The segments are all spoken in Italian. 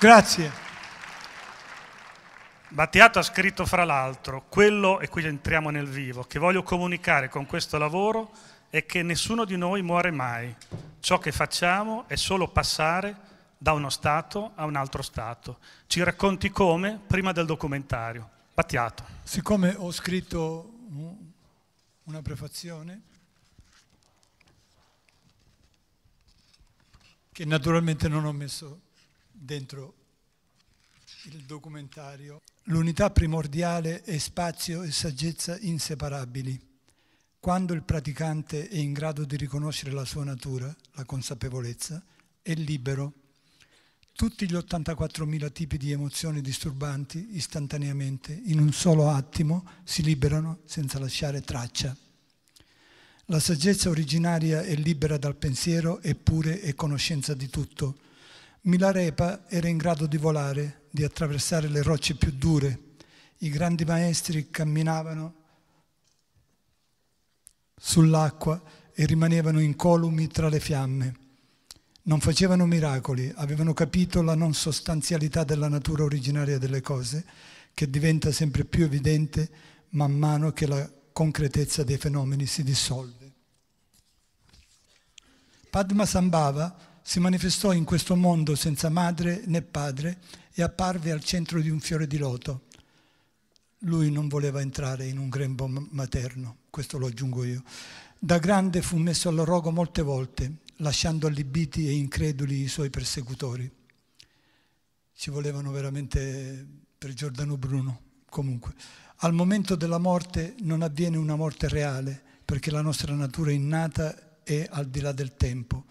Grazie. Battiato ha scritto fra l'altro quello, e qui entriamo nel vivo, che voglio comunicare con questo lavoro è che nessuno di noi muore mai. Ciò che facciamo è solo passare da uno stato a un altro stato. Ci racconti come prima del documentario. Battiato. Siccome ho scritto una prefazione, che naturalmente non ho messo dentro il documentario, l'unità primordiale è spazio e saggezza inseparabili. Quando il praticante è in grado di riconoscere la sua natura, la consapevolezza, è libero. Tutti gli 84.000 tipi di emozioni disturbanti, istantaneamente, in un solo attimo, si liberano senza lasciare traccia. La saggezza originaria è libera dal pensiero, eppure è conoscenza di tutto Milarepa era in grado di volare, di attraversare le rocce più dure. I grandi maestri camminavano sull'acqua e rimanevano incolumi tra le fiamme. Non facevano miracoli, avevano capito la non sostanzialità della natura originaria delle cose, che diventa sempre più evidente man mano che la concretezza dei fenomeni si dissolve. Padma Sambhava si manifestò in questo mondo senza madre né padre e apparve al centro di un fiore di loto. Lui non voleva entrare in un grembo materno, questo lo aggiungo io. Da grande fu messo al rogo molte volte, lasciando allibiti e increduli i suoi persecutori. Ci volevano veramente per Giordano Bruno, comunque. Al momento della morte non avviene una morte reale, perché la nostra natura innata è al di là del tempo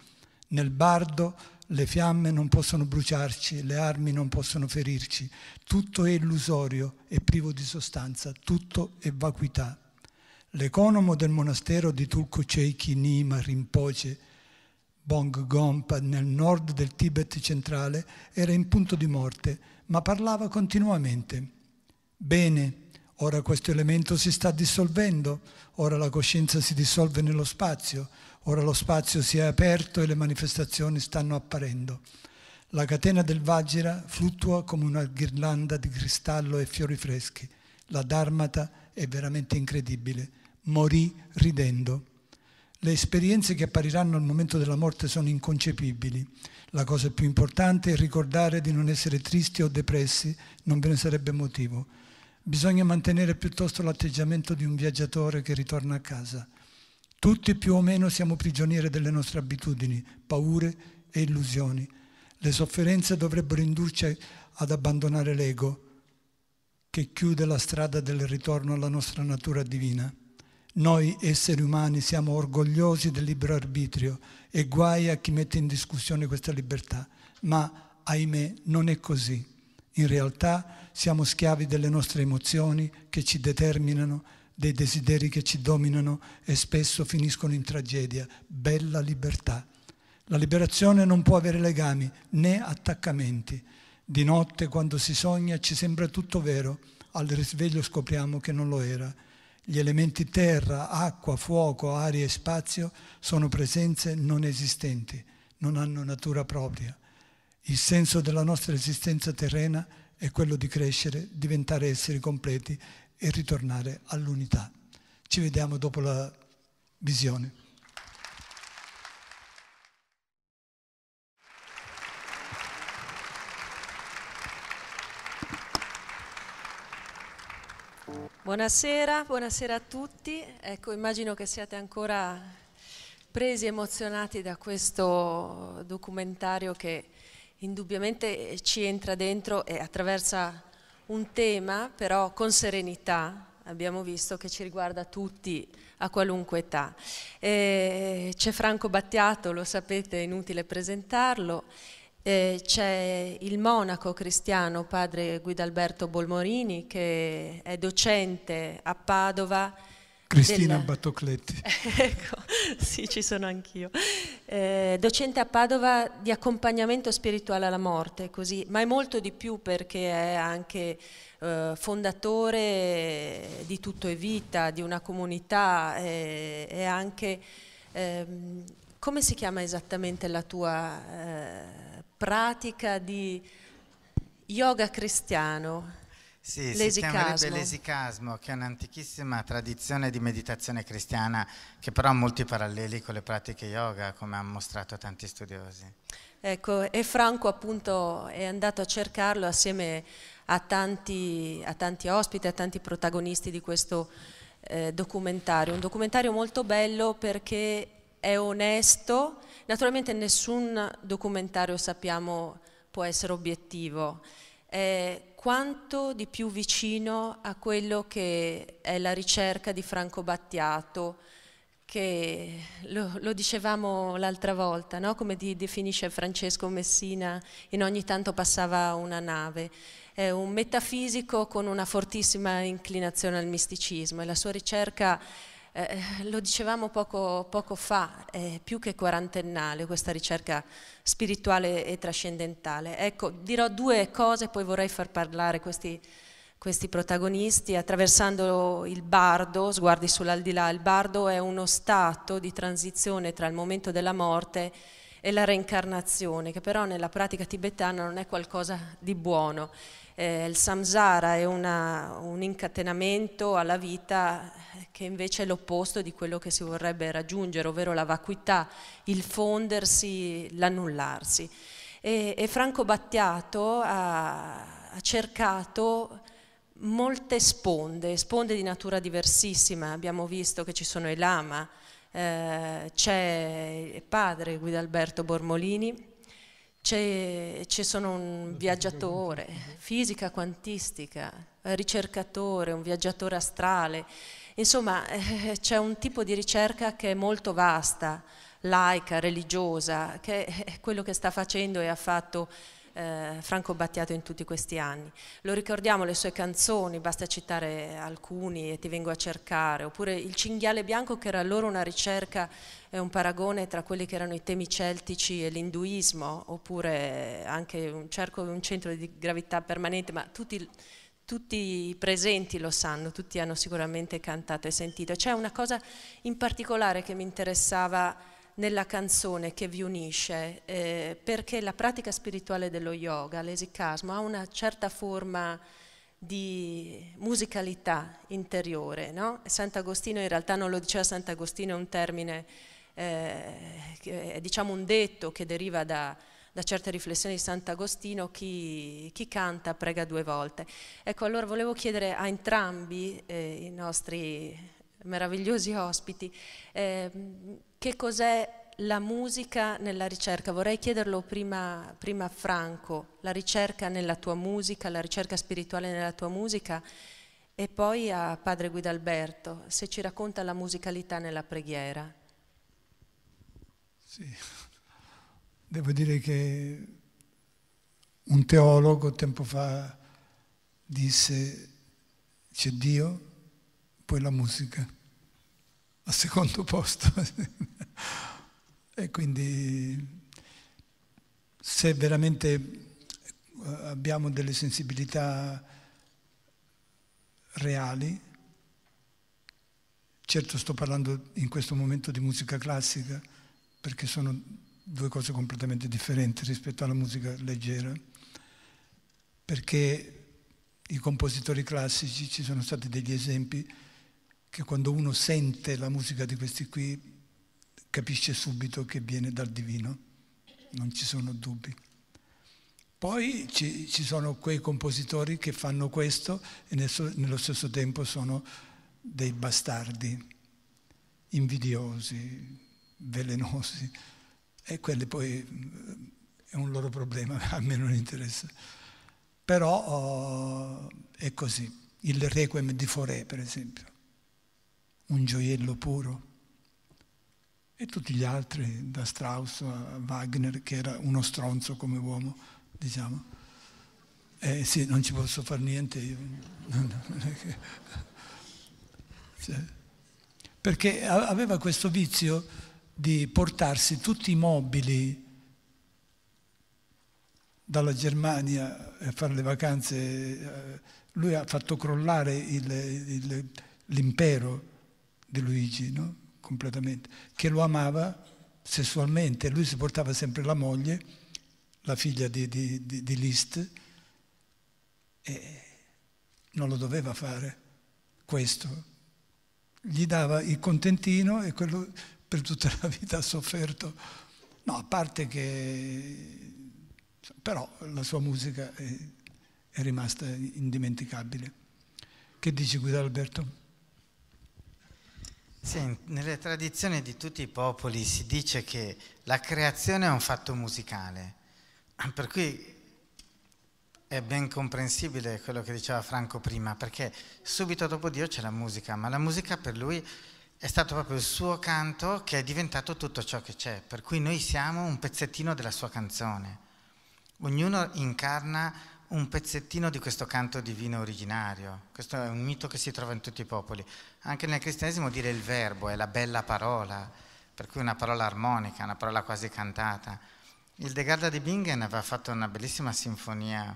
nel bardo le fiamme non possono bruciarci, le armi non possono ferirci, tutto è illusorio e privo di sostanza, tutto è vacuità. L'economo del monastero di Tulku Ceiki Nima Rinpoche, Bong Gompa, nel nord del Tibet centrale, era in punto di morte, ma parlava continuamente. Bene, ora questo elemento si sta dissolvendo, ora la coscienza si dissolve nello spazio, Ora lo spazio si è aperto e le manifestazioni stanno apparendo. La catena del Vajra fluttua come una ghirlanda di cristallo e fiori freschi. La Dharmata è veramente incredibile. Morì ridendo. Le esperienze che appariranno al momento della morte sono inconcepibili. La cosa più importante è ricordare di non essere tristi o depressi, non ve ne sarebbe motivo. Bisogna mantenere piuttosto l'atteggiamento di un viaggiatore che ritorna a casa. Tutti più o meno siamo prigionieri delle nostre abitudini, paure e illusioni. Le sofferenze dovrebbero indurci ad abbandonare l'ego che chiude la strada del ritorno alla nostra natura divina. Noi esseri umani siamo orgogliosi del libero arbitrio e guai a chi mette in discussione questa libertà, ma ahimè non è così. In realtà siamo schiavi delle nostre emozioni che ci determinano dei desideri che ci dominano e spesso finiscono in tragedia. Bella libertà. La liberazione non può avere legami né attaccamenti. Di notte, quando si sogna, ci sembra tutto vero, al risveglio scopriamo che non lo era. Gli elementi terra, acqua, fuoco, aria e spazio sono presenze non esistenti, non hanno natura propria. Il senso della nostra esistenza terrena è quello di crescere, diventare esseri completi e ritornare all'unità. Ci vediamo dopo la visione. Buonasera, buonasera a tutti. Ecco, immagino che siate ancora presi e emozionati da questo documentario che indubbiamente ci entra dentro e attraversa un tema però con serenità, abbiamo visto che ci riguarda tutti a qualunque età. Eh, c'è Franco Battiato, lo sapete, è inutile presentarlo, eh, c'è il monaco cristiano padre Guidalberto Bolmorini che è docente a Padova Cristina del... Battocletti. ecco, sì, ci sono anch'io. Eh, docente a Padova di accompagnamento spirituale alla morte, così, ma è molto di più perché è anche eh, fondatore di Tutto e Vita, di una comunità, eh, è anche... Ehm, come si chiama esattamente la tua eh, pratica di yoga cristiano? Sì, l'esicasmo. si l'esicasmo, che è un'antichissima tradizione di meditazione cristiana che però ha molti paralleli con le pratiche yoga, come hanno mostrato tanti studiosi. Ecco, e Franco appunto è andato a cercarlo assieme a tanti, a tanti ospiti, a tanti protagonisti di questo eh, documentario. Un documentario molto bello perché è onesto, naturalmente nessun documentario sappiamo può essere obiettivo, è quanto di più vicino a quello che è la ricerca di Franco Battiato, che lo, lo dicevamo l'altra volta, no? come di, definisce Francesco Messina, in ogni tanto passava una nave. È un metafisico con una fortissima inclinazione al misticismo e la sua ricerca eh, lo dicevamo poco, poco fa, è più che quarantennale questa ricerca spirituale e trascendentale. Ecco, dirò due cose, poi vorrei far parlare questi, questi protagonisti attraversando il bardo, sguardi sull'aldilà. Il bardo è uno stato di transizione tra il momento della morte e la reincarnazione, che però nella pratica tibetana non è qualcosa di buono eh, il samsara è una, un incatenamento alla vita eh, che invece è l'opposto di quello che si vorrebbe raggiungere, ovvero la vacuità, il fondersi, l'annullarsi. E, e, Franco Battiato ha, ha cercato molte sponde, sponde di natura diversissima, abbiamo visto che ci sono i lama, eh, c'è il padre Guidalberto Bormolini ci sono un viaggiatore, fisica quantistica, ricercatore, un viaggiatore astrale, insomma eh, c'è un tipo di ricerca che è molto vasta, laica, religiosa, che è quello che sta facendo e ha fatto eh, Franco Battiato in tutti questi anni. Lo ricordiamo le sue canzoni, basta citare alcuni e ti vengo a cercare, oppure Il cinghiale bianco che era allora una ricerca e un paragone tra quelli che erano i temi celtici e l'induismo, oppure anche un, cerco, un centro di gravità permanente, ma tutti tutti i presenti lo sanno, tutti hanno sicuramente cantato e sentito. C'è una cosa in particolare che mi interessava nella canzone che vi unisce, eh, perché la pratica spirituale dello yoga, l'esicasmo, ha una certa forma di musicalità interiore. No? Sant'Agostino, in realtà non lo diceva Sant'Agostino, è un termine, eh, è diciamo un detto che deriva da, da certe riflessioni di Sant'Agostino, chi, chi, canta prega due volte. Ecco, allora volevo chiedere a entrambi eh, i nostri meravigliosi ospiti, eh, che cos'è la musica nella ricerca? Vorrei chiederlo prima, prima, a Franco, la ricerca nella tua musica, la ricerca spirituale nella tua musica e poi a padre Guidalberto, se ci racconta la musicalità nella preghiera. Sì, devo dire che un teologo tempo fa disse c'è Dio, poi la musica al secondo posto. e quindi se veramente eh, abbiamo delle sensibilità reali, certo sto parlando in questo momento di musica classica, perché sono due cose completamente differenti rispetto alla musica leggera, perché i compositori classici ci sono stati degli esempi che quando uno sente la musica di questi qui capisce subito che viene dal divino, non ci sono dubbi. Poi ci, ci sono quei compositori che fanno questo e nello stesso tempo sono dei bastardi, invidiosi, velenosi e quelli poi eh, è un loro problema, a me non interessa. Però oh, è così, il requiem di Forè per esempio un gioiello puro. E tutti gli altri, da Strauss a Wagner, che era uno stronzo come uomo, diciamo. Eh sì, non ci posso fare niente io. cioè, perché aveva questo vizio di portarsi tutti i mobili dalla Germania a fare le vacanze, eh, lui ha fatto crollare il, il, l'impero di Luigi, no? completamente, che lo amava sessualmente, lui si portava sempre la moglie, la figlia di, di, di, di Liszt, e non lo doveva fare questo. Gli dava il contentino e quello per tutta la vita ha sofferto. No, a parte che... però la sua musica è, è rimasta indimenticabile. Che dici Guido Alberto? Sì, nelle tradizioni di tutti i popoli si dice che la creazione è un fatto musicale, per cui è ben comprensibile quello che diceva Franco prima, perché subito dopo Dio c'è la musica, ma la musica per lui è stato proprio il suo canto che è diventato tutto ciò che c'è, per cui noi siamo un pezzettino della sua canzone. Ognuno incarna un pezzettino di questo canto divino originario. Questo è un mito che si trova in tutti i popoli. Anche nel cristianesimo dire il verbo è la bella parola, per cui una parola armonica, una parola quasi cantata. Il De Garda di Bingen aveva fatto una bellissima sinfonia,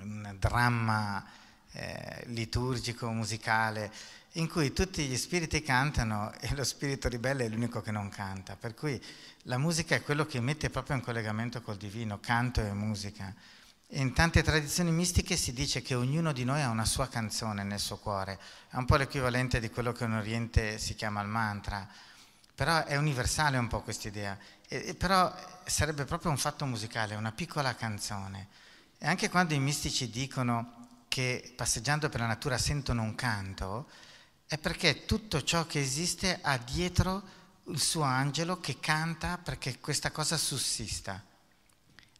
un dramma eh, liturgico, musicale, in cui tutti gli spiriti cantano e lo spirito ribelle è l'unico che non canta. Per cui la musica è quello che mette proprio in collegamento col divino, canto e musica. In tante tradizioni mistiche si dice che ognuno di noi ha una sua canzone nel suo cuore, è un po' l'equivalente di quello che in Oriente si chiama il mantra, però è universale un po' questa idea, però sarebbe proprio un fatto musicale, una piccola canzone. E anche quando i mistici dicono che passeggiando per la natura sentono un canto, è perché tutto ciò che esiste ha dietro il suo angelo che canta perché questa cosa sussista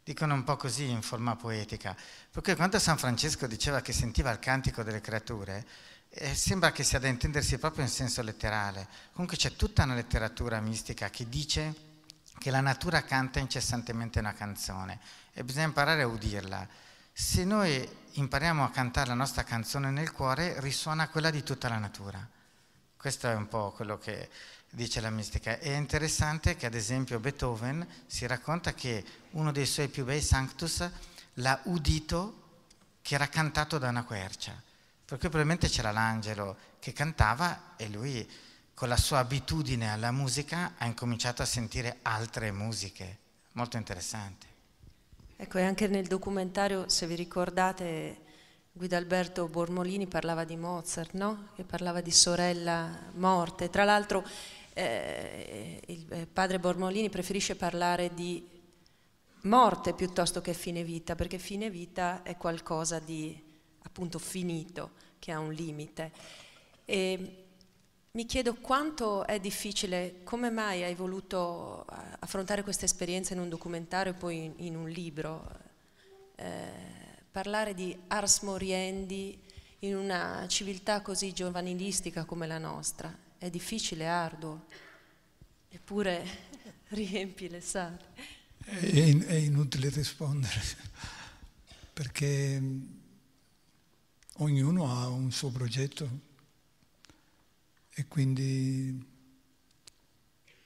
dicono un po' così in forma poetica, perché quando San Francesco diceva che sentiva il cantico delle creature, eh, sembra che sia da intendersi proprio in senso letterale. Comunque c'è tutta una letteratura mistica che dice che la natura canta incessantemente una canzone e bisogna imparare a udirla. Se noi impariamo a cantare la nostra canzone nel cuore, risuona quella di tutta la natura. Questo è un po' quello che dice la mistica. È interessante che ad esempio Beethoven si racconta che uno dei suoi più bei sanctus l'ha udito che era cantato da una quercia, per cui probabilmente c'era l'angelo che cantava e lui con la sua abitudine alla musica ha incominciato a sentire altre musiche, molto interessante. Ecco, e anche nel documentario, se vi ricordate, Guidalberto Bormolini parlava di Mozart, no? che parlava di sorella morte. Tra l'altro eh, il eh, padre Bormolini preferisce parlare di morte piuttosto che fine vita, perché fine vita è qualcosa di appunto finito, che ha un limite. E mi chiedo quanto è difficile, come mai hai voluto eh, affrontare questa esperienza in un documentario e poi in, in un libro, eh, parlare di ars moriendi in una civiltà così giovanilistica come la nostra è difficile, arduo, eppure riempi le sale. È, in, è inutile rispondere, perché mm, ognuno ha un suo progetto e quindi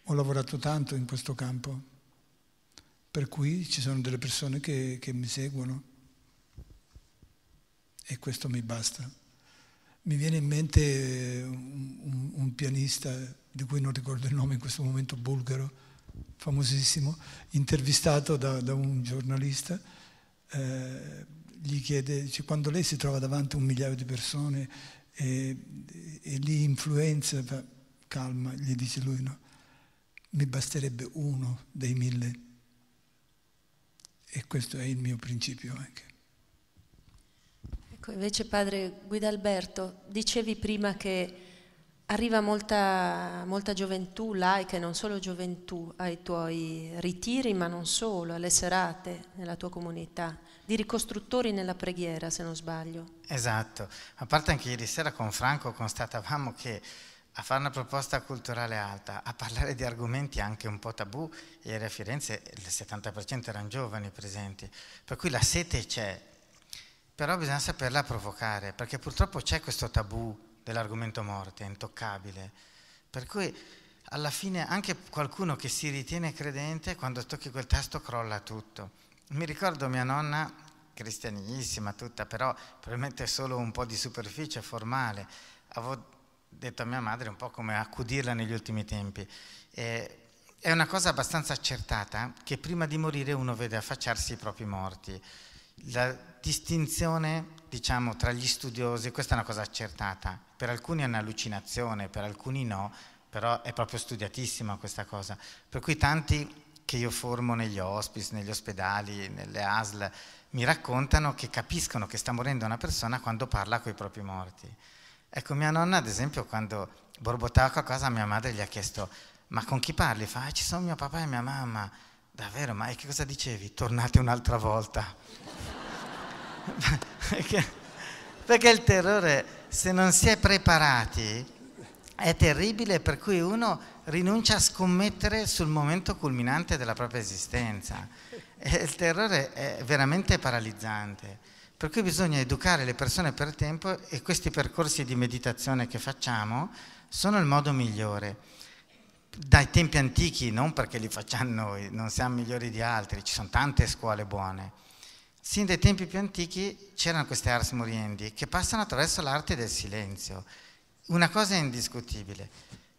ho lavorato tanto in questo campo, per cui ci sono delle persone che, che mi seguono e questo mi basta. Mi viene in mente eh, un, un, pianista, di cui non ricordo il nome in questo momento, bulgaro, famosissimo, intervistato da, da un giornalista, eh, gli chiede, cioè, quando lei si trova davanti a un migliaio di persone e, e li influenza, calma, gli dice lui, no? mi basterebbe uno dei mille. E questo è il mio principio anche. Ecco, invece padre Guidalberto, dicevi prima che arriva molta, molta gioventù laica e non solo gioventù ai tuoi ritiri, ma non solo, alle serate nella tua comunità, di ricostruttori nella preghiera, se non sbaglio. Esatto, a parte anche ieri sera con Franco constatavamo che a fare una proposta culturale alta, a parlare di argomenti anche un po' tabù, ieri a Firenze il 70% erano giovani presenti, per cui la sete c'è, però bisogna saperla provocare, perché purtroppo c'è questo tabù dell'argomento morte, è intoccabile. Per cui alla fine anche qualcuno che si ritiene credente, quando tocchi quel tasto crolla tutto. Mi ricordo mia nonna, cristianissima tutta, però probabilmente solo un po' di superficie formale, avevo detto a mia madre un po' come accudirla negli ultimi tempi. Eh, è una cosa abbastanza accertata che prima di morire uno vede affacciarsi i propri morti. La distinzione diciamo, tra gli studiosi, questa è una cosa accertata, per alcuni è un'allucinazione, per alcuni no, però è proprio studiatissima questa cosa. Per cui tanti che io formo negli hospice, negli ospedali, nelle ASL, mi raccontano che capiscono che sta morendo una persona quando parla con i propri morti. Ecco, mia nonna, ad esempio, quando borbottava qualcosa, mia madre gli ha chiesto ma con chi parli? Fa, ah, ci sono mio papà e mia mamma. Davvero, ma che cosa dicevi? Tornate un'altra volta. perché, perché il terrore, se non si è preparati, è terribile per cui uno rinuncia a scommettere sul momento culminante della propria esistenza. E il terrore è veramente paralizzante, per cui bisogna educare le persone per tempo e questi percorsi di meditazione che facciamo sono il modo migliore dai tempi antichi, non perché li facciamo noi, non siamo migliori di altri, ci sono tante scuole buone. Sin dai tempi più antichi c'erano queste ars moriendi che passano attraverso l'arte del silenzio. Una cosa è indiscutibile,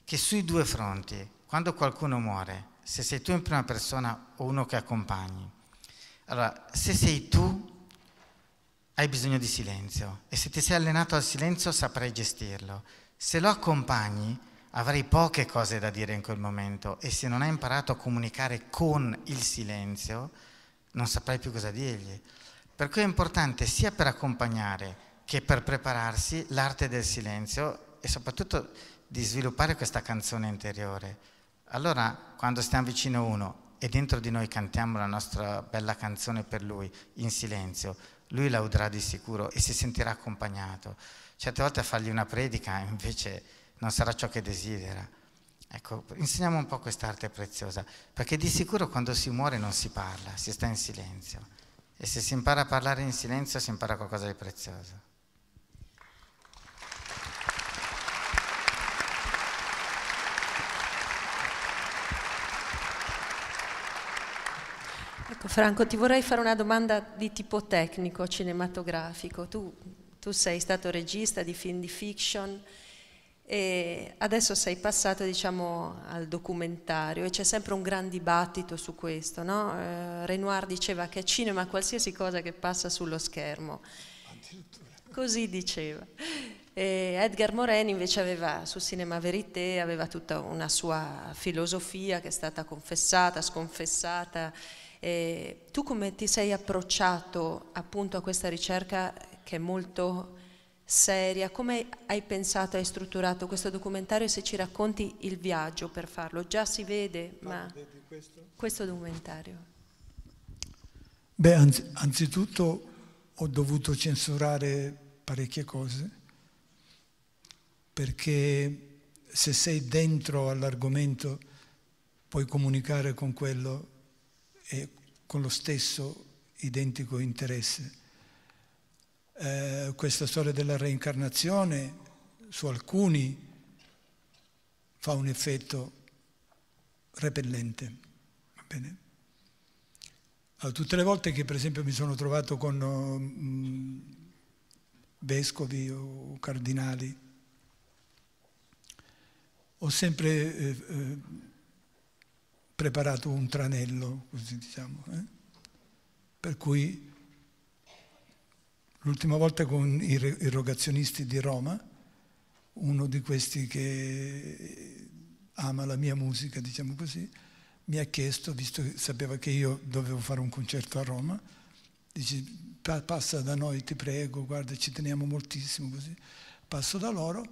che sui due fronti, quando qualcuno muore, se sei tu in prima persona o uno che accompagni, allora se sei tu hai bisogno di silenzio e se ti sei allenato al silenzio saprai gestirlo. Se lo accompagni Avrei poche cose da dire in quel momento e se non hai imparato a comunicare con il silenzio, non saprai più cosa dirgli. Per cui è importante sia per accompagnare che per prepararsi l'arte del silenzio e soprattutto di sviluppare questa canzone interiore. Allora, quando stiamo vicino a uno e dentro di noi cantiamo la nostra bella canzone per lui in silenzio, lui la udrà di sicuro e si sentirà accompagnato. Certe volte a fargli una predica invece non sarà ciò che desidera. Ecco, insegniamo un po' quest'arte preziosa, perché di sicuro quando si muore non si parla, si sta in silenzio. E se si impara a parlare in silenzio si impara qualcosa di prezioso. Ecco Franco, ti vorrei fare una domanda di tipo tecnico, cinematografico. Tu, tu sei stato regista di film di fiction e adesso sei passata diciamo, al documentario e c'è sempre un gran dibattito su questo. No? Eh, Renoir diceva che è cinema qualsiasi cosa che passa sullo schermo. Così diceva. E Edgar Morin invece aveva su Cinema Verité aveva tutta una sua filosofia che è stata confessata, sconfessata. E tu come ti sei approcciato appunto a questa ricerca che è molto seria, come hai pensato, hai strutturato questo documentario se ci racconti il viaggio per farlo? Già si vede, ah, ma questo? questo? documentario. Beh, anzitutto ho dovuto censurare parecchie cose perché se sei dentro all'argomento puoi comunicare con quello e con lo stesso identico interesse eh, questa storia della reincarnazione su alcuni fa un effetto repellente. Allora, tutte le volte che per esempio mi sono trovato con um, vescovi o cardinali, ho sempre eh, eh, preparato un tranello, così diciamo, eh? per cui L'ultima volta con i, rogazionisti di Roma, uno di questi che ama la mia musica, diciamo così, mi ha chiesto, visto che sapeva che io dovevo fare un concerto a Roma, dice passa da noi, ti prego, guarda, ci teniamo moltissimo così. Passo da loro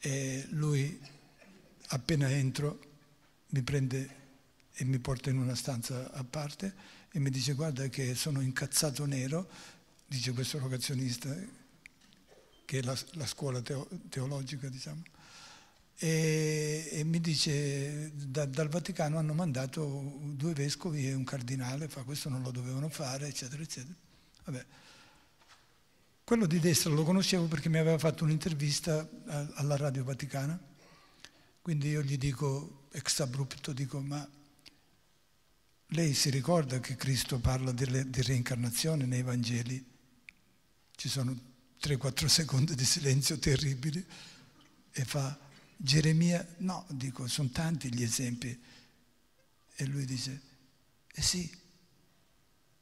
e lui appena entro mi prende e mi porta in una stanza a parte e mi dice guarda che sono incazzato nero dice questo rogazionista, eh, che è la, la scuola teo, teologica, diciamo, e, e mi dice da, dal Vaticano hanno mandato due vescovi e un cardinale, fa questo non lo dovevano fare, eccetera, eccetera. Vabbè. Quello di destra lo conoscevo perché mi aveva fatto un'intervista a, alla Radio Vaticana, quindi io gli dico, ex abrupto, dico ma lei si ricorda che Cristo parla di, di reincarnazione nei Vangeli? ci sono 3-4 secondi di silenzio terribili e fa Geremia, no, dico, sono tanti gli esempi. E lui dice, eh sì.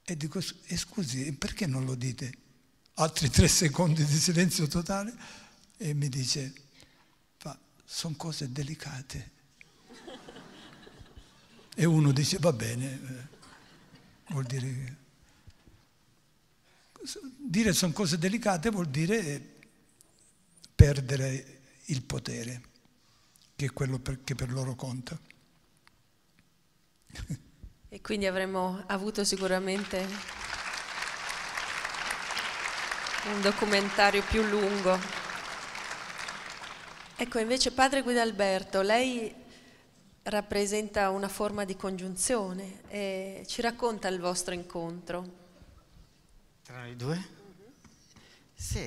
E dico, e scusi, perché non lo dite? Altri tre secondi di silenzio totale e mi dice, fa, sono cose delicate. e uno dice, va bene, eh, vuol dire che dire sono cose delicate vuol dire eh, perdere il potere, che è quello per, che per loro conta. E quindi avremmo avuto sicuramente un documentario più lungo. Ecco, invece padre Guidalberto, lei rappresenta una forma di congiunzione e ci racconta il vostro incontro. Tra noi due? Sì,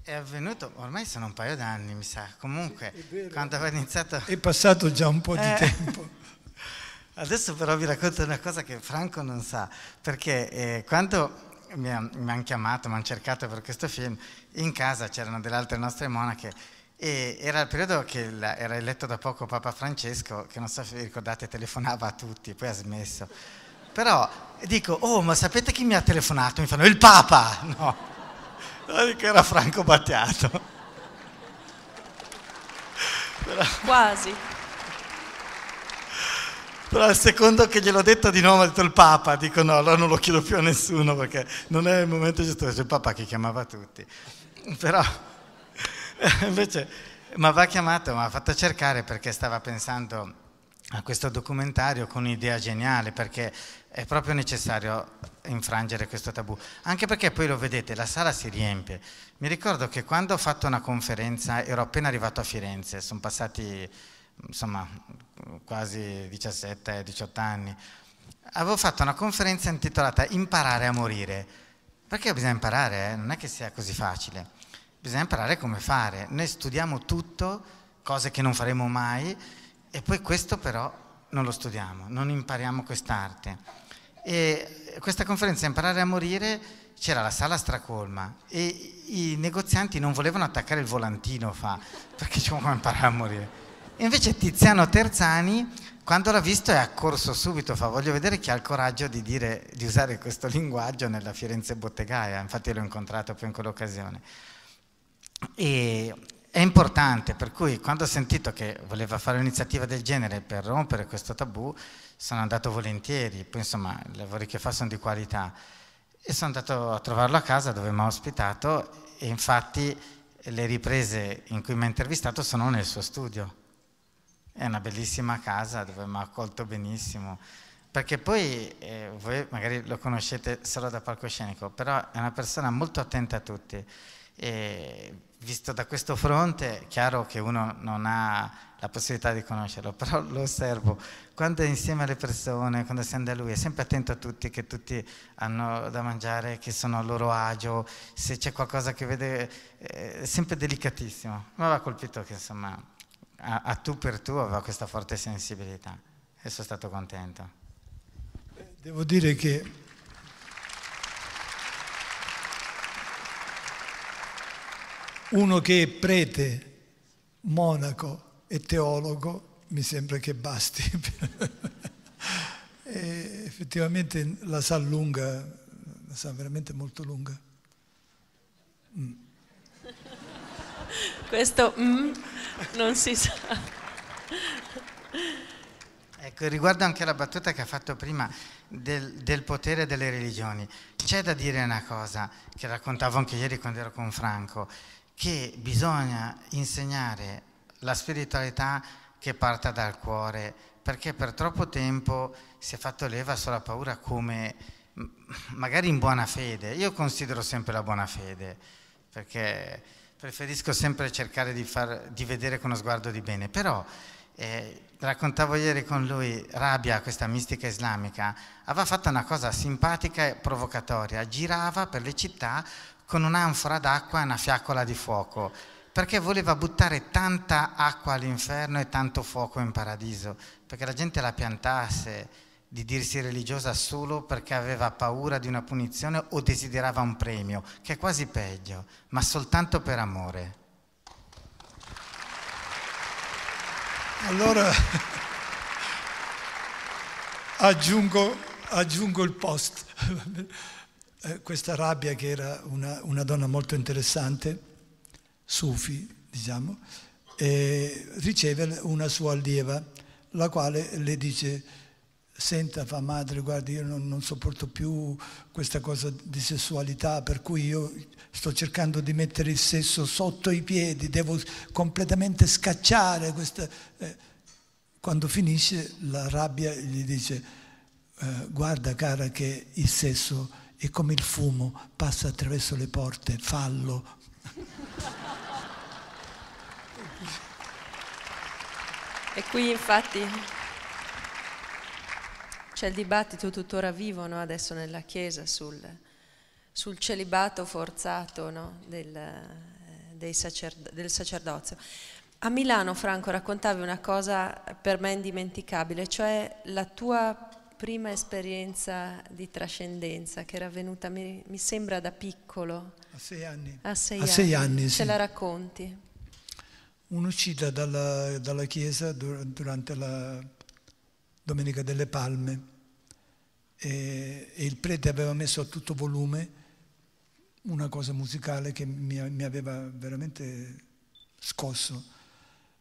è avvenuto, ormai sono un paio d'anni mi sa, comunque sì, quando avevo iniziato... È passato già un po' di eh. tempo. Adesso però vi racconto una cosa che Franco non sa, perché eh, quando mi, hanno chiamato, mi hanno cercato per questo film, in casa c'erano delle altre nostre monache e era il periodo che la, era eletto da poco Papa Francesco, che non so se vi ricordate telefonava a tutti, poi ha smesso però dico, oh, ma sapete chi mi ha telefonato? Mi fanno, il Papa! No, che era Franco Battiato. Però... Quasi. Però al secondo che gliel'ho detto di nuovo, ha detto il Papa, dico no, allora non lo chiedo più a nessuno perché non è il momento giusto, c'è il Papa che chiamava tutti. Però invece, ma va chiamato, ma ha fatto cercare perché stava pensando a questo documentario con un'idea geniale, perché è proprio necessario infrangere questo tabù, anche perché poi lo vedete, la sala si riempie. Mi ricordo che quando ho fatto una conferenza, ero appena arrivato a Firenze, sono passati insomma quasi 17-18 anni, avevo fatto una conferenza intitolata Imparare a morire, perché bisogna imparare, eh? non è che sia così facile, bisogna imparare come fare, noi studiamo tutto, cose che non faremo mai, e poi questo però non lo studiamo, non impariamo quest'arte. E questa conferenza Imparare a morire c'era la sala stracolma e i negozianti non volevano attaccare il volantino, fa, perché diciamo come imparare a morire. invece Tiziano Terzani quando l'ha visto è accorso subito, fa voglio vedere chi ha il coraggio di, dire, di usare questo linguaggio nella Firenze Bottegaia, infatti l'ho incontrato più in quell'occasione. E è importante, per cui quando ho sentito che voleva fare un'iniziativa del genere per rompere questo tabù, sono andato volentieri, poi insomma i lavori che fa sono di qualità e sono andato a trovarlo a casa dove mi ha ospitato e infatti le riprese in cui mi ha intervistato sono nel suo studio. È una bellissima casa dove mi ha accolto benissimo, perché poi eh, voi magari lo conoscete solo da palcoscenico, però è una persona molto attenta a tutti. E visto da questo fronte, è chiaro che uno non ha la possibilità di conoscerlo, però lo osservo, quando è insieme alle persone, quando si anda a lui, è sempre attento a tutti, che tutti hanno da mangiare, che sono a loro agio, se c'è qualcosa che vede, eh, è sempre delicatissimo, Ma aveva colpito che insomma a, a tu per tu aveva questa forte sensibilità e sono stato contento. Devo dire che uno che è prete, monaco e teologo, mi sembra che basti. effettivamente la sa lunga, la sa veramente molto lunga. Mm. Questo mm, non si sa. Ecco, riguardo anche la battuta che ha fatto prima del, del potere delle religioni, c'è da dire una cosa che raccontavo anche ieri quando ero con Franco che bisogna insegnare la spiritualità che parta dal cuore, perché per troppo tempo si è fatto leva sulla paura come magari in buona fede. Io considero sempre la buona fede, perché preferisco sempre cercare di, far, di vedere con uno sguardo di bene, però eh, raccontavo ieri con lui Rabia, questa mistica islamica, aveva fatto una cosa simpatica e provocatoria, girava per le città con un'anfora d'acqua e una fiaccola di fuoco, perché voleva buttare tanta acqua all'inferno e tanto fuoco in paradiso, perché la gente la piantasse di dirsi religiosa solo perché aveva paura di una punizione o desiderava un premio, che è quasi peggio, ma soltanto per amore. Allora aggiungo, aggiungo il post eh, questa rabbia che era una, una, donna molto interessante, Sufi diciamo, riceve una sua allieva, la quale le dice senta fa madre guardi io non, non sopporto più questa cosa di sessualità per cui io sto cercando di mettere il sesso sotto i piedi devo completamente scacciare questa eh. quando finisce la rabbia gli dice eh, guarda cara che il sesso e come il fumo passa attraverso le porte, fallo. E qui infatti c'è il dibattito tuttora vivo no? adesso nella Chiesa sul, sul celibato forzato no? del, sacerd del sacerdozio. A Milano, Franco, raccontavi una cosa per me indimenticabile, cioè la tua prima esperienza di trascendenza che era venuta, mi, mi sembra, da piccolo. A sei anni. A sei, a anni. Sei anni Ce sì. la racconti? Un'uscita dalla, dalla chiesa durante la Domenica delle Palme e, il prete aveva messo a tutto volume una cosa musicale che mi, mi aveva veramente scosso.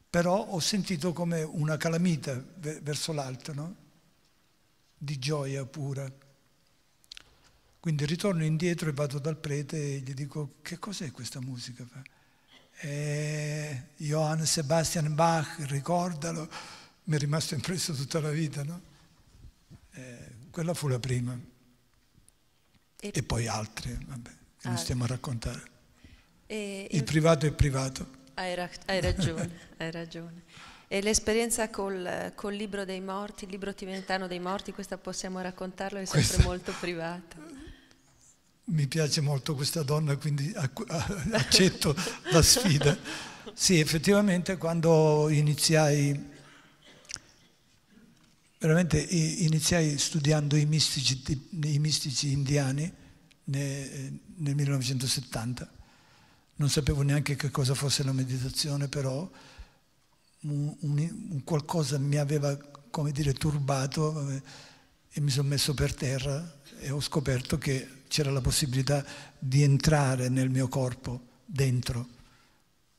Però ho sentito come una calamita verso l'alto, no? di gioia pura. Quindi ritorno indietro e vado dal prete e gli dico che cos'è questa musica? E Johann Sebastian Bach, ricordalo, mi è rimasto impresso tutta la vita. No? E eh, quella fu la prima. E, e poi altre, vabbè, che ah, non stiamo a raccontare. E, il privato è privato. Hai, ra- hai ragione, hai ragione. E l'esperienza col, col, libro dei morti, il libro tibetano dei morti, questa possiamo raccontarlo, è sempre questa, molto privata. Mi piace molto questa donna, quindi accetto la sfida. Sì, effettivamente quando iniziai, veramente iniziai studiando i mistici, i mistici indiani nel, nel 1970, non sapevo neanche che cosa fosse la meditazione, però un, un, qualcosa mi aveva, come dire, turbato eh, e mi sono messo per terra e ho scoperto che c'era la possibilità di entrare nel mio corpo, dentro,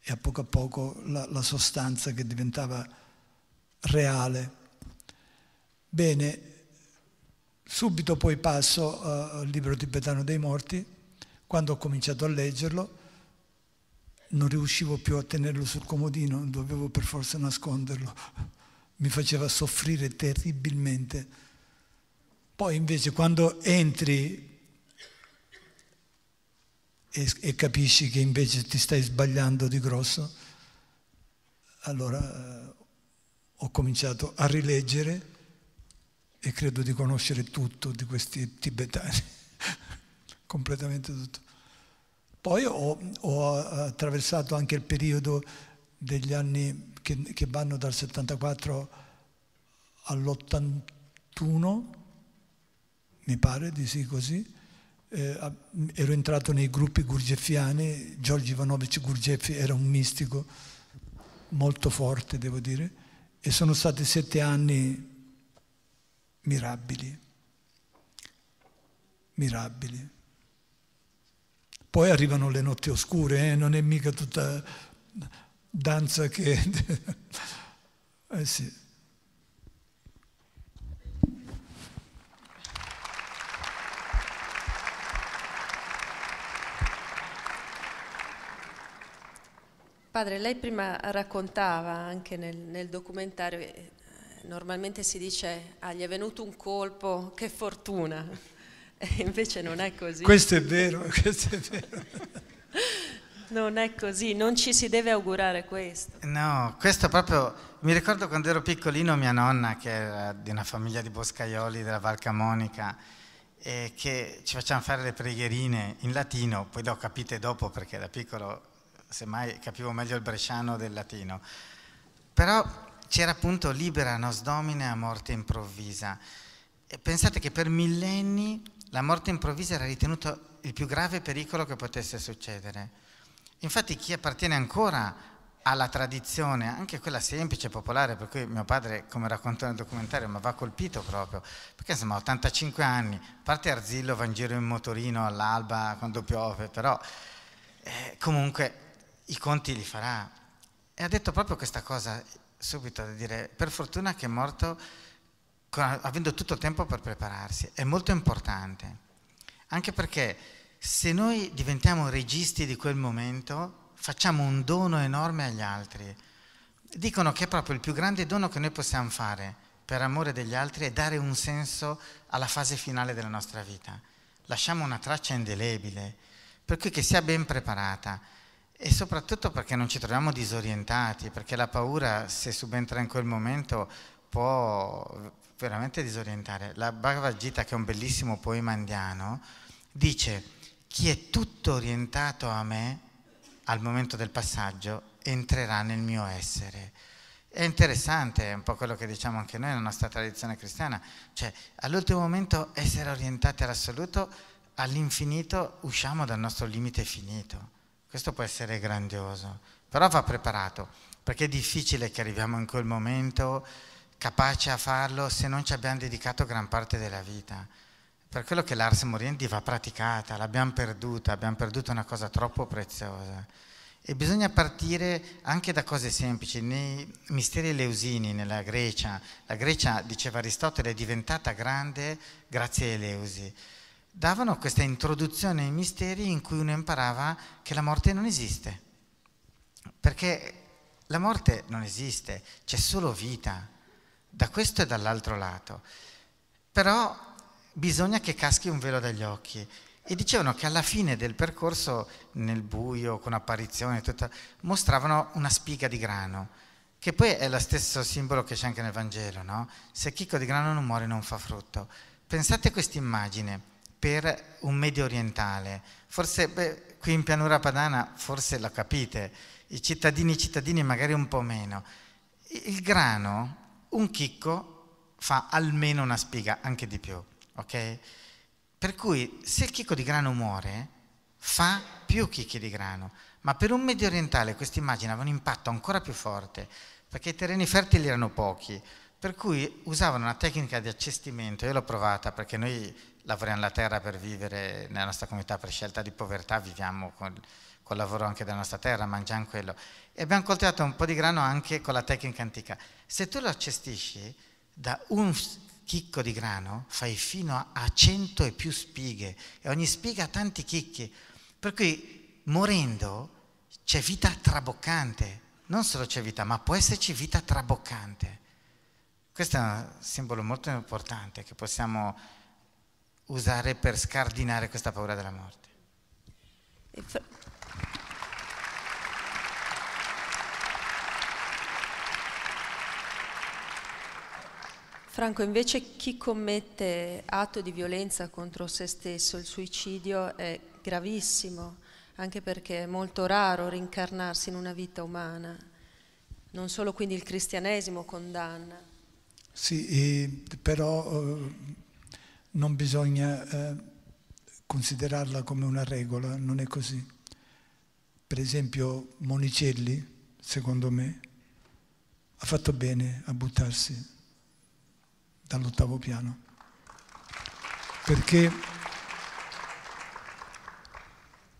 e a poco a poco la, la sostanza che diventava reale. Bene, subito poi passo uh, al libro tibetano dei morti, quando ho cominciato a leggerlo, non riuscivo più a tenerlo sul comodino, dovevo per forza nasconderlo. Mi faceva soffrire terribilmente. Poi invece quando entri e, e capisci che invece ti stai sbagliando di grosso, allora eh, ho cominciato a rileggere e credo di conoscere tutto di questi tibetani, completamente tutto. Poi ho, ho eh, attraversato anche il periodo degli anni che, che vanno dal 74 all'81, mi pare di sì così, eh, ero entrato nei gruppi gurgeffiani, Giorgio Ivanovic Gurgeffi era un mistico molto forte, devo dire, e sono stati sette anni mirabili, mirabili. Poi arrivano le notti oscure, eh? non è mica tutta danza che... eh sì. Padre, lei prima raccontava anche nel, nel, documentario, eh, normalmente si dice, ah, gli è venuto un colpo, che fortuna. Invece non è così. Questo è vero, questo è vero. non è così, non ci si deve augurare questo. No, questo proprio... Mi ricordo quando ero piccolino mia nonna, che era di una famiglia di boscaioli della Val Camonica, e che ci facevano fare le preghierine in latino, poi le ho capite dopo perché da piccolo semmai capivo meglio il bresciano del latino. Però c'era appunto libera nos domine a morte improvvisa. E pensate che per millenni la morte improvvisa era ritenuta il più grave pericolo che potesse succedere. Infatti chi appartiene ancora alla tradizione, anche quella semplice e popolare, per cui mio padre, come racconto nel documentario, mi va colpito proprio, perché insomma 85 anni, a parte Arzillo, va in giro in motorino all'alba quando piove, però eh, comunque i conti li farà. E ha detto proprio questa cosa subito, da dire, per fortuna che è morto avendo tutto il tempo per prepararsi, è molto importante, anche perché se noi diventiamo registi di quel momento, facciamo un dono enorme agli altri. Dicono che è proprio il più grande dono che noi possiamo fare per amore degli altri è dare un senso alla fase finale della nostra vita. Lasciamo una traccia indelebile, per cui che sia ben preparata e soprattutto perché non ci troviamo disorientati, perché la paura, se subentra in quel momento, può veramente disorientare. La Bhagavad Gita, che è un bellissimo poema indiano, dice chi è tutto orientato a me al momento del passaggio entrerà nel mio essere. È interessante, è un po' quello che diciamo anche noi nella nostra tradizione cristiana, cioè all'ultimo momento essere orientati all'assoluto, all'infinito usciamo dal nostro limite finito. Questo può essere grandioso, però va preparato, perché è difficile che arriviamo in quel momento capace a farlo se non ci abbiamo dedicato gran parte della vita. Per quello che l'Ars Moriendi va praticata, l'abbiamo perduta, abbiamo perduto una cosa troppo preziosa. E bisogna partire anche da cose semplici. Nei misteri eleusini, nella Grecia, la Grecia, diceva Aristotele, è diventata grande grazie ai Eleusi. Davano questa introduzione ai misteri in cui uno imparava che la morte non esiste. Perché la morte non esiste, c'è solo vita da questo e dall'altro lato. Però bisogna che caschi un velo dagli occhi. E dicevano che alla fine del percorso, nel buio, con apparizione, tutta, mostravano una spiga di grano, che poi è lo stesso simbolo che c'è anche nel Vangelo, no? Se chicco di grano non muore non fa frutto. Pensate a questa immagine per un medio orientale, forse beh, qui in pianura padana forse la capite, i cittadini i cittadini magari un po' meno. Il grano un chicco fa almeno una spiga, anche di più, ok? Per cui se il chicco di grano muore, fa più chicchi di grano, ma per un medio orientale questa immagine aveva un impatto ancora più forte, perché i terreni fertili erano pochi, per cui usavano una tecnica di accestimento, io l'ho provata perché noi lavoriamo la terra per vivere nella nostra comunità per scelta di povertà, viviamo con, col lavoro anche della nostra terra, mangiamo quello, e abbiamo coltivato un po' di grano anche con la tecnica antica. Se tu lo accestisci, da un chicco di grano fai fino a cento e più spighe, e ogni spiga ha tanti chicchi, per cui morendo c'è vita traboccante, non solo c'è vita, ma può esserci vita traboccante. Questo è un simbolo molto importante che possiamo usare per scardinare questa paura della morte. Franco, invece chi commette atto di violenza contro se stesso, il suicidio è gravissimo, anche perché è molto raro rincarnarsi in una vita umana. Non solo quindi il cristianesimo condanna. Sì, però eh, non bisogna eh, considerarla come una regola, non è così. Per esempio Monicelli, secondo me, ha fatto bene a buttarsi dall'ottavo piano. Perché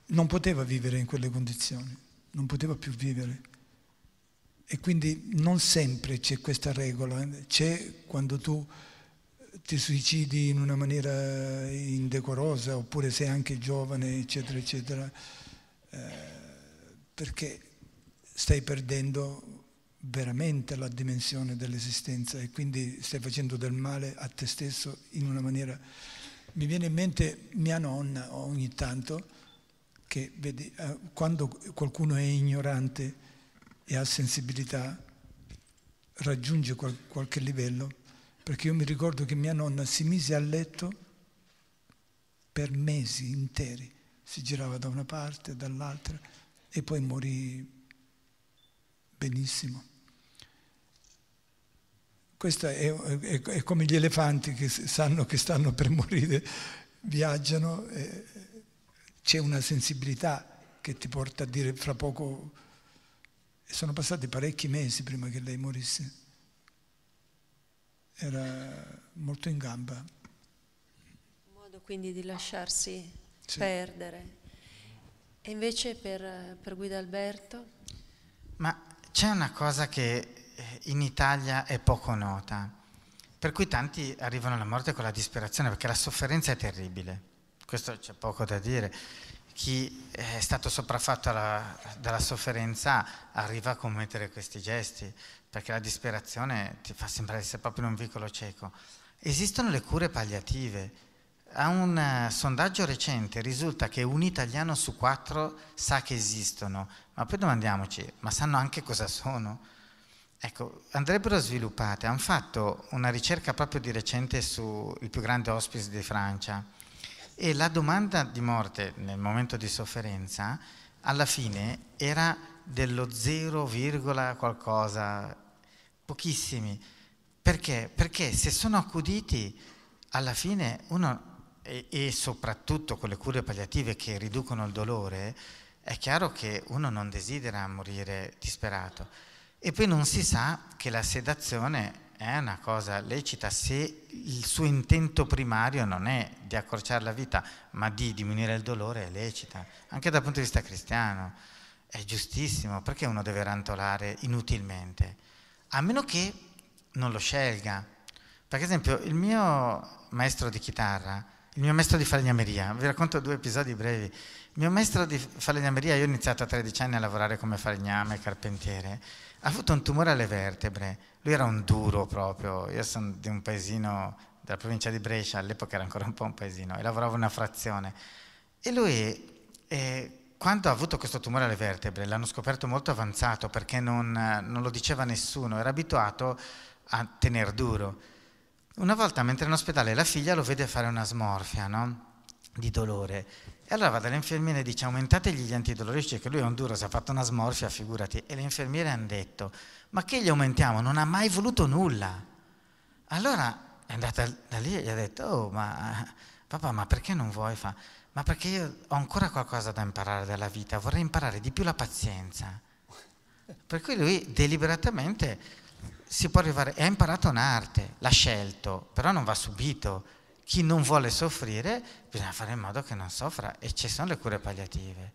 non poteva vivere in quelle condizioni, non poteva più vivere. E quindi non sempre c'è questa regola, eh. c'è quando tu ti suicidi in una maniera indecorosa oppure sei anche giovane, eccetera, eccetera, eh, perché stai perdendo veramente la dimensione dell'esistenza e quindi stai facendo del male a te stesso in una maniera... Mi viene in mente mia nonna ogni tanto che vedi, eh, quando qualcuno è ignorante e ha sensibilità raggiunge qual- qualche livello, perché io mi ricordo che mia nonna si mise a letto per mesi interi, si girava da una parte, dall'altra e poi morì benissimo. Questo è, è, è, come gli elefanti che sanno che stanno per morire, viaggiano, eh, c'è una sensibilità che ti porta a dire fra poco, sono passati parecchi mesi prima che lei morisse, era molto in gamba. Un modo quindi di lasciarsi sì. perdere. E invece per, per Guido Alberto? Ma c'è una cosa che eh, in Italia è poco nota, per cui tanti arrivano alla morte con la disperazione, perché la sofferenza è terribile, questo c'è poco da dire. Chi è stato sopraffatto alla, dalla sofferenza arriva a commettere questi gesti, perché la disperazione ti fa sembrare essere proprio in un vicolo cieco. Esistono le cure palliative. A un eh, sondaggio recente risulta che un italiano su quattro sa che esistono, ma poi domandiamoci, ma sanno anche cosa sono? Ecco, andrebbero sviluppate. Hanno fatto una ricerca proprio di recente sul più grande hospice di Francia e la domanda di morte nel momento di sofferenza alla fine era dello 0, qualcosa, pochissimi. Perché? Perché se sono accuditi alla fine uno e, e soprattutto con le cure palliative che riducono il dolore, è chiaro che uno non desidera morire disperato. E poi non si sa che la sedazione è una cosa lecita se il suo intento primario non è di accorciare la vita, ma di diminuire il dolore è lecita, anche dal punto di vista cristiano. È giustissimo, perché uno deve rantolare inutilmente? A meno che non lo scelga. Per esempio, il mio maestro di chitarra, il mio maestro di falegnameria, vi racconto due episodi brevi. Il mio maestro di falegnameria, io ho iniziato a 13 anni a lavorare come falegname, carpentiere, ha avuto un tumore alle vertebre, lui era un duro proprio, io sono di un paesino della provincia di Brescia, all'epoca era ancora un po' un paesino, e lavoravo in una frazione. E lui, eh, quando ha avuto questo tumore alle vertebre, l'hanno scoperto molto avanzato perché non, non lo diceva nessuno, era abituato a tener duro. Una volta mentre in ospedale la figlia lo vede fare una smorfia, no? Di dolore e allora vado all'infermiera e dice aumentategli gli antidolorifici, perché lui è un duro, si è fatto una smorfia, figurati. E le infermiere hanno detto, ma che gli aumentiamo? Non ha mai voluto nulla. Allora è andata da lì e gli ha detto, oh ma papà, ma perché non vuoi? Fa, ma perché io ho ancora qualcosa da imparare dalla vita, vorrei imparare di più la pazienza. Per cui lui deliberatamente si può arrivare, e ha imparato un'arte, l'ha scelto, però non va subito chi non vuole soffrire bisogna fare in modo che non soffra e ci sono le cure palliative.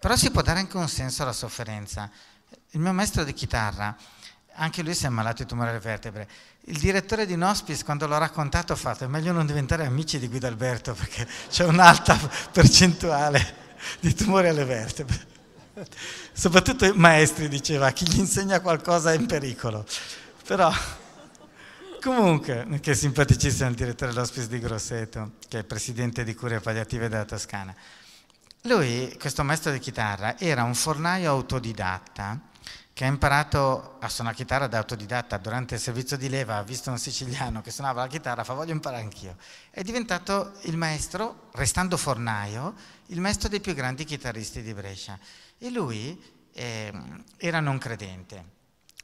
Però si può dare anche un senso alla sofferenza. Il mio maestro di chitarra, anche lui si è ammalato di tumore alle vertebre. Il direttore di Nospis, quando l'ho raccontato, ha fatto: è meglio non diventare amici di Guido Alberto perché c'è un'alta percentuale di tumore alle vertebre. Soprattutto i maestri, diceva, chi gli insegna qualcosa è in pericolo. Però. Comunque, che simpaticissimo il direttore dell'ospice di Grosseto, che è presidente di cure palliative della Toscana. Lui, questo maestro di chitarra, era un fornaio autodidatta che ha imparato a suonare chitarra da autodidatta durante il servizio di leva, ha visto un siciliano che suonava la chitarra, fa voglio imparare anch'io. È diventato il maestro, restando fornaio, il maestro dei più grandi chitarristi di Brescia. E lui eh, era non credente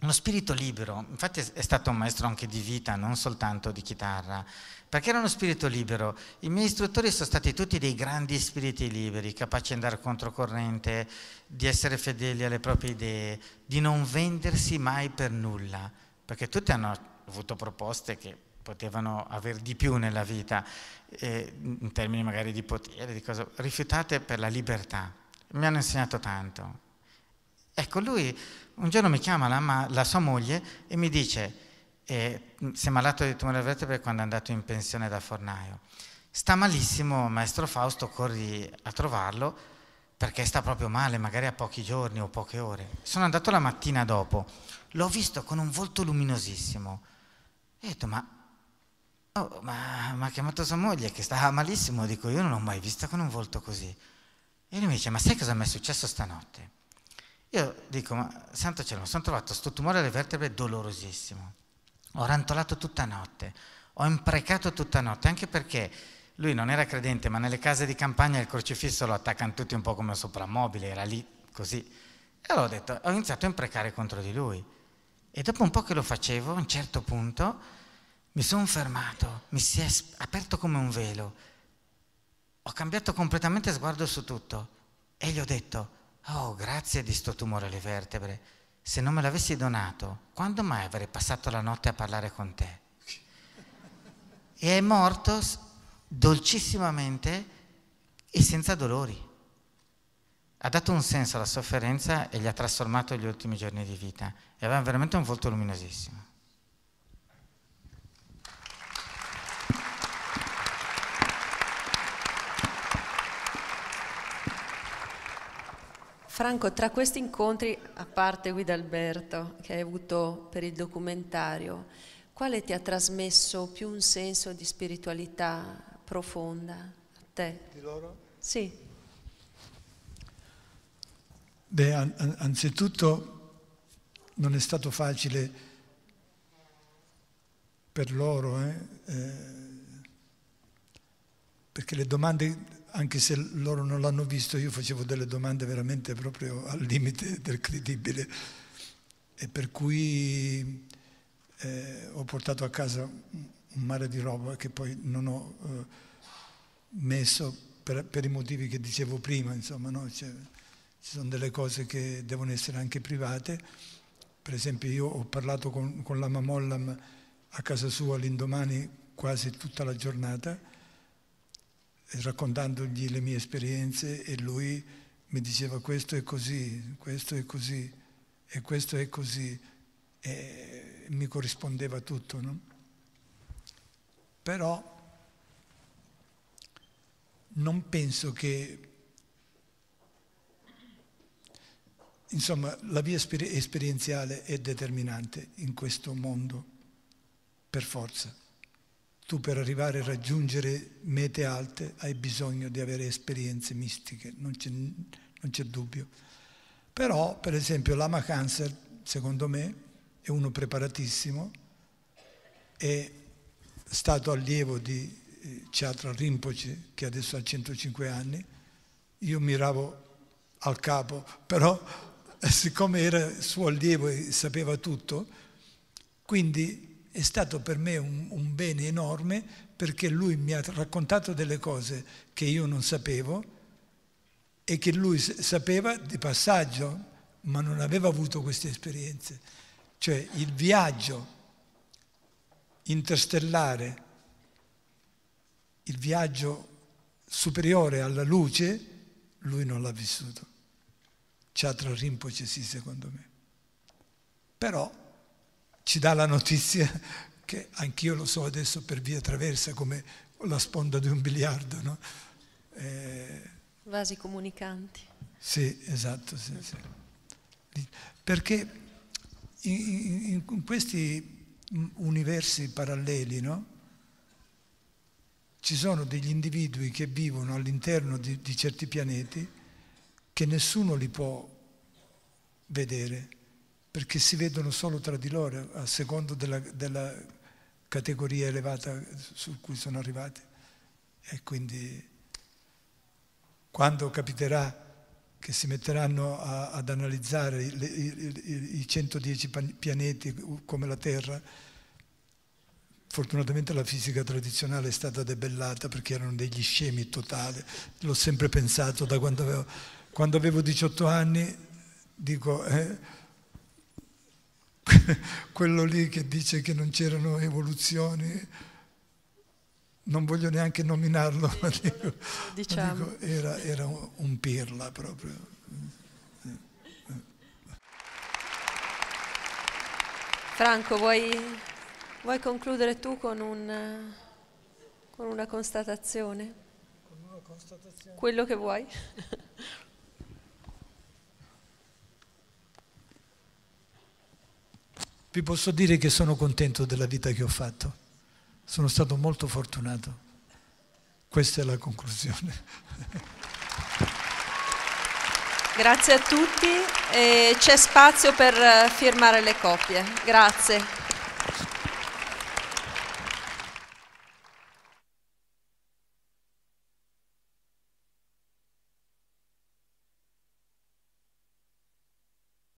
uno spirito libero, infatti è stato un maestro anche di vita, non soltanto di chitarra, perché era uno spirito libero. I miei istruttori sono stati tutti dei grandi spiriti liberi, capaci di andare controcorrente, di essere fedeli alle proprie idee, di non vendersi mai per nulla, perché tutti hanno avuto proposte che potevano avere di più nella vita, eh, in termini magari di potere, di cose, rifiutate per la libertà. Mi hanno insegnato tanto. Ecco, lui un giorno mi chiama la, la sua moglie e mi dice, eh, si è malato di tumore al vertebre quando è andato in pensione da fornaio. Sta malissimo, maestro Fausto, corri a trovarlo perché sta proprio male, magari a pochi giorni o poche ore. Sono andato la mattina dopo, l'ho visto con un volto luminosissimo. E ho detto, ma, oh, ma, ma ha chiamato sua moglie che stava malissimo. Dico, io non l'ho mai vista con un volto così. E lui mi dice, ma sai cosa mi è successo stanotte? Io dico, ma santo cielo, mi sono trovato questo tumore alle vertebre dolorosissimo. Ho rantolato tutta notte, ho imprecato tutta notte, anche perché lui non era credente, ma nelle case di campagna il crocifisso lo attaccano tutti un po' come un soprammobile, era lì così. E allora ho detto, ho iniziato a imprecare contro di lui. E dopo un po' che lo facevo, a un certo punto, mi sono fermato, mi si è aperto come un velo. Ho cambiato completamente sguardo su tutto e gli ho detto, oh grazie di sto tumore alle vertebre, se non me l'avessi donato, quando mai avrei passato la notte a parlare con te? E è morto dolcissimamente e senza dolori. Ha dato un senso alla sofferenza e gli ha trasformato gli ultimi giorni di vita e aveva veramente un volto luminosissimo. Franco, tra questi incontri, a parte Guidalberto che hai avuto per il documentario, quale ti ha trasmesso più un senso di spiritualità profonda a te? Di loro? Sì. Beh, an anzitutto non è stato facile per loro, eh? Eh, perché le domande anche se loro non l'hanno visto, io facevo delle domande veramente proprio al limite del credibile e per cui eh, ho portato a casa un mare di roba che poi non ho eh, messo per, per, i motivi che dicevo prima, insomma, no? cioè, ci sono delle cose che devono essere anche private, per esempio io ho parlato con, con la Mamollam a casa sua l'indomani quasi tutta la giornata raccontandogli le mie esperienze e lui mi diceva questo è così, questo è così e questo è così e mi corrispondeva tutto. No? Però non penso che, insomma, la via esperienziale è determinante in questo mondo, per forza tu per arrivare a raggiungere mete alte hai bisogno di avere esperienze mistiche, non c'è, non c'è dubbio. Però, per esempio, l'ama cancer, secondo me, è uno preparatissimo, è stato allievo di eh, Chatra Rinpoche, che adesso ha 105 anni, io miravo al capo, però siccome era suo allievo e sapeva tutto, quindi è stato per me un, un bene enorme perché lui mi ha raccontato delle cose che io non sapevo e che lui sapeva di passaggio, ma non aveva avuto queste esperienze. Cioè il viaggio interstellare, il viaggio superiore alla luce, lui non l'ha vissuto. Chatra Rinpoche sì, secondo me. Però ci dà la notizia che anch'io lo so adesso per via traversa come la sponda di un biliardo. No? Eh, Vasi comunicanti. Sì, esatto. Sì, sì. Perché in, in, questi universi paralleli no? ci sono degli individui che vivono all'interno di, di certi pianeti che nessuno li può vedere perché si vedono solo tra di loro a secondo della, della categoria elevata su cui sono arrivati. E quindi quando capiterà che si metteranno a, ad analizzare le, i, i, i 110 pianeti come la Terra, fortunatamente la fisica tradizionale è stata debellata perché erano degli scemi totali, l'ho sempre pensato da quando avevo, quando avevo 18 anni, dico... Eh, quello lì che dice che non c'erano evoluzioni, non voglio neanche nominarlo, ma dico, diciamo. ma dico era, era un pirla proprio. Franco, vuoi, vuoi, concludere tu con, un, con una constatazione? Con una constatazione? Quello che vuoi. vi posso dire che sono contento della vita che ho fatto. Sono stato molto fortunato. Questa è la conclusione. Grazie a tutti, c'è spazio per eh, firmare le copie. Grazie.